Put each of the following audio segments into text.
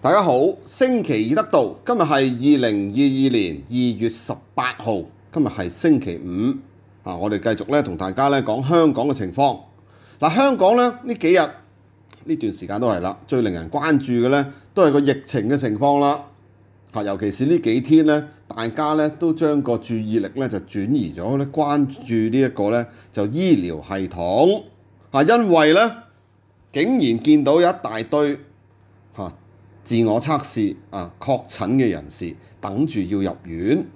大家好，星期二得到，今日系二零二二年二月十八號，今日係星期五啊！我哋繼續咧同大家咧講香港嘅情況。嗱，香港咧呢幾日呢段時間都係啦，最令人關注嘅咧都係個疫情嘅情況啦。嚇，尤其是呢幾天咧，大家咧都將個注意力咧就轉移咗咧，關注呢一個咧就醫療系統啊，因為咧竟然見到一大堆嚇。自我測試啊，確診嘅人士等住要入院，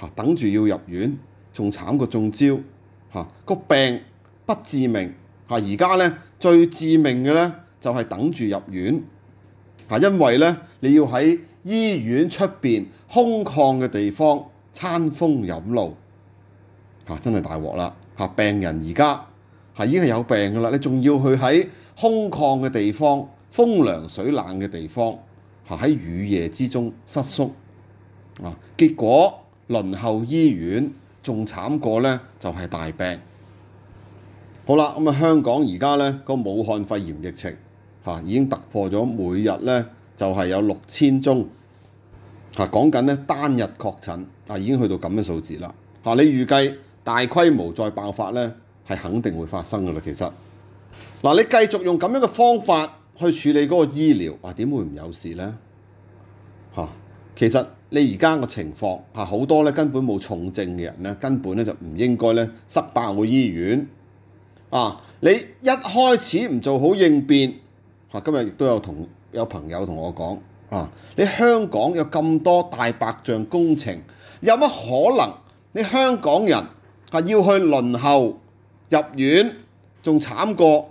嚇等住要入院，仲慘過中招，嚇個病不致命，嚇而家咧最致命嘅咧就係等住入院，嚇因為咧你要喺醫院出邊空曠嘅地方餐風飲露，嚇真係大鍋啦，嚇病人而家係已經係有病噶啦，你仲要去喺空曠嘅地方？風涼水冷嘅地方嚇，喺雨夜之中失縮啊！結果輪候醫院仲慘過咧，就係大病。好啦，咁啊，香港而家咧個武漢肺炎疫情嚇已經突破咗每日咧就係有六千宗嚇，講緊咧單日確診啊已經去到咁嘅數字啦嚇。你預計大規模再爆發咧係肯定會發生㗎啦。其實嗱，你繼續用咁樣嘅方法。去處理嗰個醫療，哇點會唔有事呢？嚇，其實你而家個情況嚇好多咧，根本冇重症嘅人咧，根本咧就唔應該咧塞爆個醫院啊！你一開始唔做好應變嚇，今日亦都有同有朋友同我講啊！你香港有咁多大白象工程，有乜可能你香港人啊、要去輪候入院，仲慘過？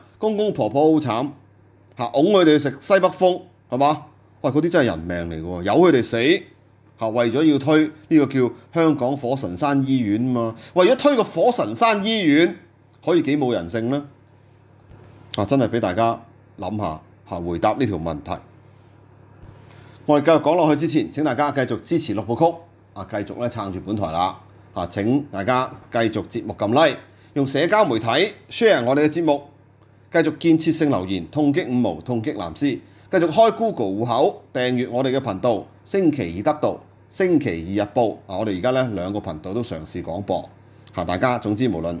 公公婆婆好慘嚇，擁佢哋食西北風，係嘛？喂，嗰啲真係人命嚟嘅，由佢哋死嚇，為咗要推呢個叫香港火神山醫院啊嘛，為咗推個火神山醫院，可以幾冇人性呢？啊！真係俾大家諗下嚇，回答呢條問題。我哋繼續講落去之前，請大家繼續支持六部曲啊，繼續咧撐住本台啦啊！請大家繼續節目撳 Like，用社交媒體 share 我哋嘅節目。繼續建設性留言，痛擊五毛，痛擊藍絲。繼續開 Google 户口，訂閱我哋嘅頻道。星期二得到，星期二日報。啊，我哋而家咧兩個頻道都嘗試廣播。嚇大家，總之無論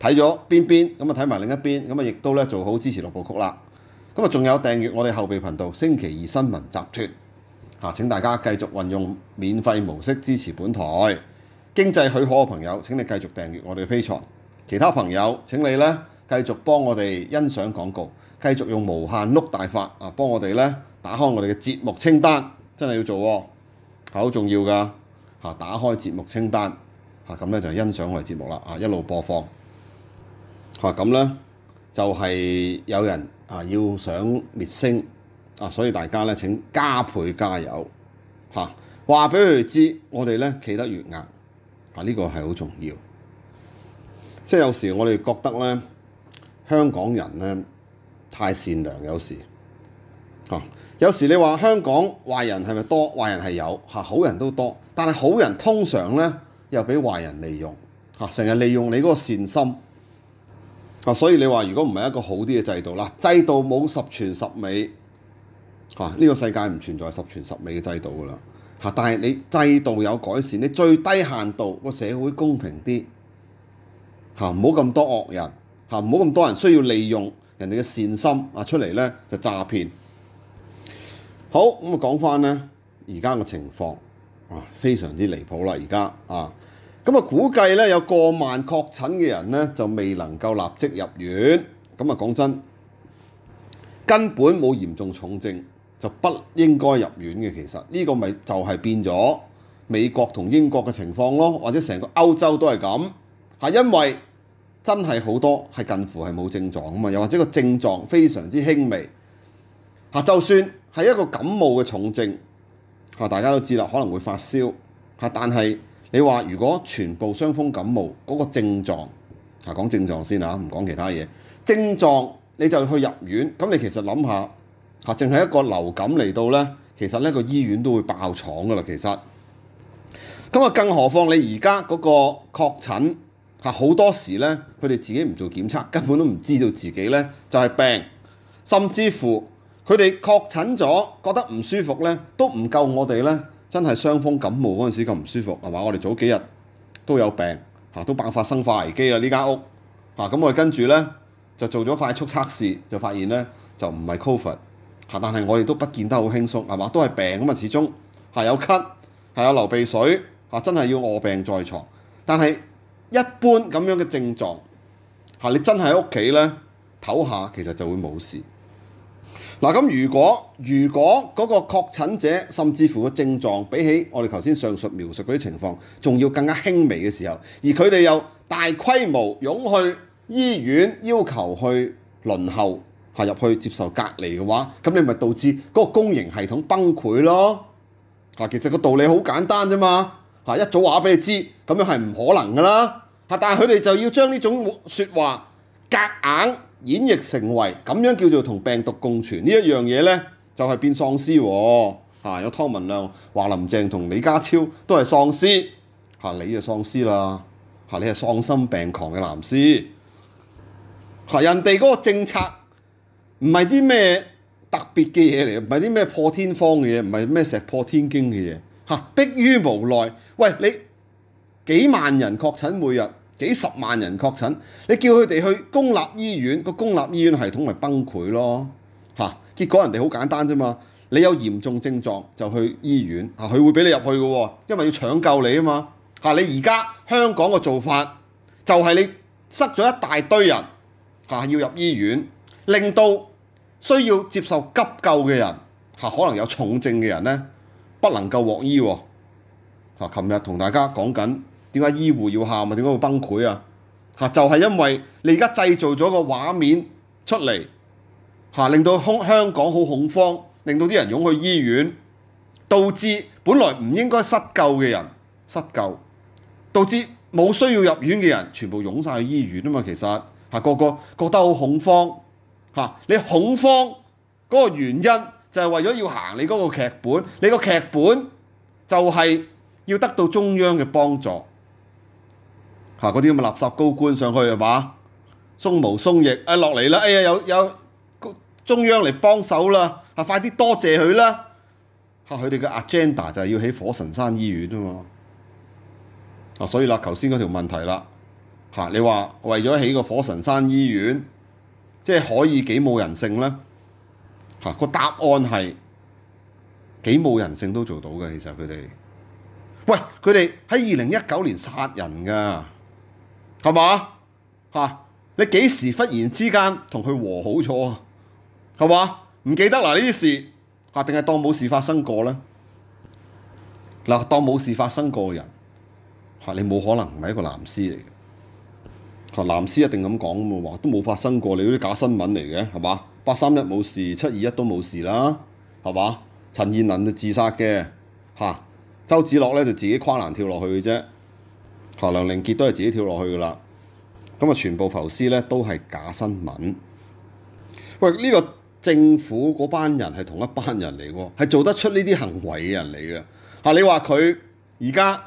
睇咗邊邊，咁啊睇埋另一邊，咁啊亦都咧做好支持六部曲啦。咁啊，仲有訂閱我哋後備頻道星期二新聞集團。嚇，請大家繼續運用免費模式支持本台。經濟許可嘅朋友，請你繼續訂閱我哋嘅 p 其他朋友，請你咧。繼續幫我哋欣賞廣告，繼續用無限碌大法啊！幫我哋咧打開我哋嘅節目清單，真係要做，好重要㗎嚇！打開節目清單嚇，咁咧就係欣賞我哋節目啦啊！一路播放嚇，咁咧就係有人啊要想滅星，啊，所以大家咧請加倍加油嚇！話俾佢哋知，我哋咧企得越硬啊，呢個係好重要，即係有時我哋覺得咧。香港人咧太善良，有時嚇。有時你話香港壞人係咪多？壞人係有嚇，好人都多。但係好人通常咧又俾壞人利用嚇，成日利用你嗰個善心啊！所以你話如果唔係一個好啲嘅制度啦，制度冇十全十美嚇，呢個世界唔存在十全十美嘅制度噶啦嚇。但係你制度有改善，你最低限度個社會公平啲嚇，唔好咁多惡人。嚇唔好咁多人需要利用人哋嘅善心啊出嚟咧就詐騙。好咁啊講翻咧而家嘅情況啊非常之離譜啦而家啊咁啊估計咧有過萬確診嘅人咧就未能夠立即入院。咁啊講真根本冇嚴重重症就不應該入院嘅。其實呢個咪就係變咗美國同英國嘅情況咯，或者成個歐洲都係咁係因為。真係好多係近乎係冇症狀啊嘛，又或者個症狀非常之輕微嚇，就算係一個感冒嘅重症嚇，大家都知啦，可能會發燒嚇，但係你話如果全部傷風感冒嗰個症狀嚇，講症狀先嚇，唔講其他嘢症狀你就去入院，咁你其實諗下嚇，淨係一個流感嚟到咧，其實呢個醫院都會爆廠噶啦，其實咁啊，更何況你而家嗰個確診。好多時咧，佢哋自己唔做檢測，根本都唔知道自己咧就係病，甚至乎佢哋確診咗，覺得唔舒服咧都唔夠我哋咧真係傷風感冒嗰陣時咁唔舒服係嘛？我哋早幾日都有病嚇，都爆發生化危機啦呢間屋嚇，咁我哋跟住咧就做咗快速測試，就發現咧就唔係 c o v i d 嚇，但係我哋都不見得好輕鬆係嘛，都係病咁嘛，始終係有咳係有流鼻水嚇，真係要卧病在床，但係。一般咁樣嘅症狀嚇，你真係喺屋企咧唞下，其實就會冇事。嗱咁，如果如果嗰個確診者甚至乎個症狀比起我哋頭先上述描述嗰啲情況，仲要更加輕微嘅時候，而佢哋又大規模擁去醫院要求去輪候嚇入去接受隔離嘅話，咁你咪導致嗰個公營系統崩潰咯嚇。其實個道理好簡單啫嘛嚇，一早話俾你知，咁樣係唔可能噶啦。但係佢哋就要將呢種説話夾硬演繹成為咁樣叫做同病毒共存呢一樣嘢咧，就係變喪屍喎！有湯文亮話林鄭同李家超都係喪屍，嚇你就喪屍啦，嚇你係喪心病狂嘅男絲嚇人哋嗰個政策唔係啲咩特別嘅嘢嚟嘅，唔係啲咩破天荒嘅嘢，唔係咩石破天驚嘅嘢，嚇逼於無奈，喂你幾萬人確診每日。幾十萬人確診，你叫佢哋去公立醫院，個公立醫院系統咪崩潰咯？嚇！結果人哋好簡單啫嘛，你有嚴重症狀就去醫院，嚇佢會俾你入去嘅，因為要搶救你啊嘛。嚇！你而家香港嘅做法就係你塞咗一大堆人嚇要入醫院，令到需要接受急救嘅人嚇可能有重症嘅人咧不能夠獲醫。嚇！琴日同大家講緊。點解醫護要喊啊？點解會崩潰啊？嚇！就係因為你而家製造咗個畫面出嚟嚇，令到香港好恐慌，令到啲人湧去醫院，導致本來唔應該失救嘅人失救，導致冇需要入院嘅人全部湧曬去醫院啊嘛！其實嚇，個個覺得好恐慌嚇。你恐慌嗰個原因就係為咗要行你嗰個劇本，你個劇本就係要得到中央嘅幫助。嚇！嗰啲咁嘅垃圾高官上去係嘛？松毛松翼啊落嚟啦！哎呀有有中央嚟幫手啦！嚇快啲多謝佢啦！嚇佢哋嘅 agenda 就係要起火神山醫院啫嘛！啊所以啦，頭先嗰條問題啦嚇，你話為咗起個火神山醫院，即係可以幾冇人性咧嚇？個答案係幾冇人性都做到嘅，其實佢哋喂佢哋喺二零一九年殺人㗎。係嘛？嚇！你幾時忽然之間同佢和好咗啊？係嘛？唔記得嗱呢啲事啊？定係當冇事發生過咧？嗱，當冇事發生過嘅人嚇，你冇可能唔係一個男師嚟嘅。個男師一定咁講嘅嘛，都冇發生過，你嗰啲假新聞嚟嘅係嘛？八三一冇事，七二一都冇事啦，係嘛？陳燕能就自殺嘅嚇，周子樂咧就自己跨欄跳落去嘅啫。啊！梁玲杰都係自己跳落去噶啦，咁啊全部浮屍咧都係假新聞。喂，呢個政府嗰班人係同一班人嚟喎，係做得出呢啲行為嘅人嚟嘅。你話佢而家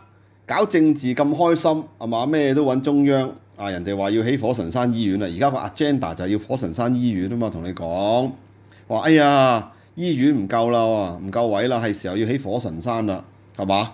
搞政治咁開心係嘛？咩都揾中央啊！人哋話要起火神山醫院啊，而家個 agenda 就係要火神山醫院啊嘛。同你講話，哎呀，醫院唔夠啦，唔夠位啦，係時候要起火神山啦，係嘛？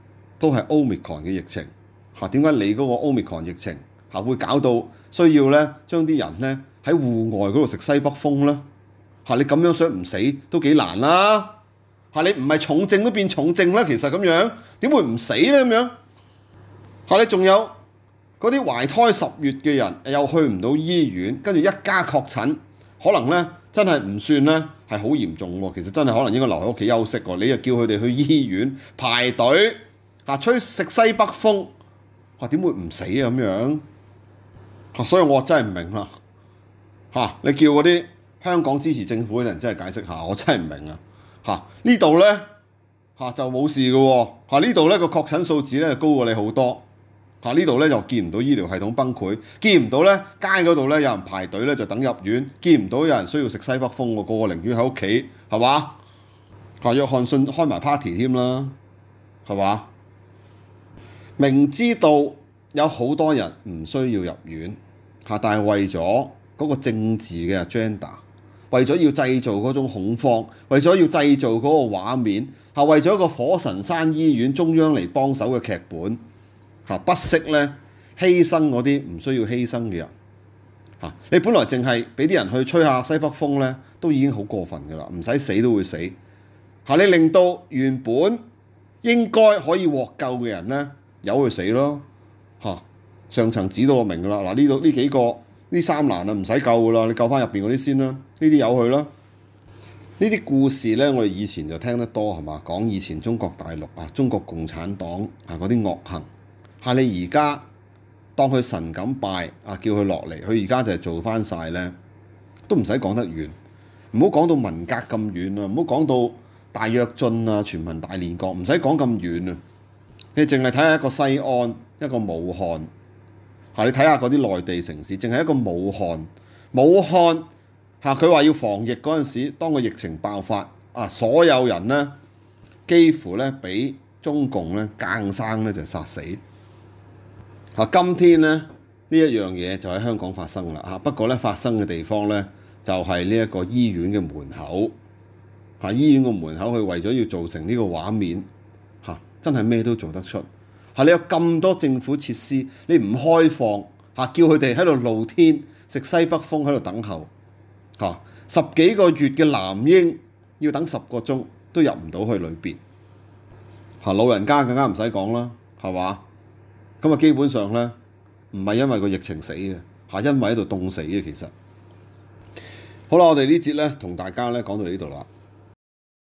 都係 omicron 嘅疫情嚇，點解你嗰個 omicron 疫情嚇會搞到需要咧將啲人咧喺户外嗰度食西北風咧嚇？你咁樣想唔死都幾難啦嚇？你唔係重症都變重症啦，其實咁樣點會唔死咧咁樣嚇？你仲有嗰啲懷胎十月嘅人又去唔到醫院，跟住一家確診，可能咧真係唔算咧係好嚴重喎。其實真係可能應該留喺屋企休息喎。你又叫佢哋去醫院排隊。嚇吹食西北風，我點會唔死啊咁樣？嚇，所以我真係唔明啦。嚇，你叫嗰啲香港支持政府啲人真係解釋下，我真係唔明啊！嚇，呢度咧嚇就冇事嘅喎，嚇呢度咧個確診數字咧高過你好多，嚇呢度咧就見唔到醫療系統崩潰，見唔到咧街嗰度咧有人排隊咧就等入院，見唔到有人需要食西北風喎，個個寧願喺屋企係嘛？嚇，約翰遜開埋 party 添啦，係嘛？明知道有好多人唔需要入院嚇，但係為咗嗰個政治嘅 agenda，為咗要製造嗰種恐慌，為咗要製造嗰個畫面，係為咗一個火神山醫院中央嚟幫手嘅劇本嚇，不惜咧犧牲嗰啲唔需要犧牲嘅人嚇。你本來淨係俾啲人去吹下西北風咧，都已經好過分㗎啦，唔使死都會死嚇。你令到原本應該可以獲救嘅人咧～由佢死咯，嚇！上層指到我明啦。嗱，呢度呢幾個呢三難啊，唔使救噶啦，你救翻入邊嗰啲先啦。呢啲由佢啦。呢啲故事咧，我哋以前就聽得多係嘛，講以前中國大陸啊、中國共產黨啊嗰啲惡行。嚇你而家當佢神咁拜啊，叫佢落嚟，佢而家就係做翻曬咧，都唔使講得遠，唔好講到文革咁遠啊，唔好講到大躍進啊、全民大連國，唔使講咁遠啊。你淨係睇下一個西安一個武漢嚇，你睇下嗰啲內地城市，淨係一個武漢，武漢嚇，佢話要防疫嗰陣時，當個疫情爆發啊，所有人咧幾乎咧俾中共咧更生咧就殺死嚇。今天咧呢一樣嘢就喺香港發生啦嚇，不過咧發生嘅地方咧就係呢一個醫院嘅門口嚇，醫院個門口佢為咗要造成呢個畫面。真係咩都做得出，係你有咁多政府設施，你唔開放嚇，叫佢哋喺度露天食西北風喺度等候嚇，十幾個月嘅男嬰要等十個鐘都入唔到去裏邊嚇，老人家更加唔使講啦，係嘛？咁啊基本上咧唔係因為個疫情死嘅，係因為喺度凍死嘅其實。好啦，我哋呢節咧同大家咧講到呢度啦。